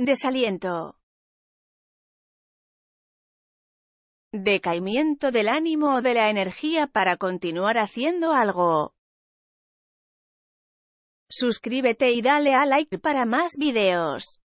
Desaliento. Decaimiento del ánimo o de la energía para continuar haciendo algo. Suscríbete y dale a like para más videos.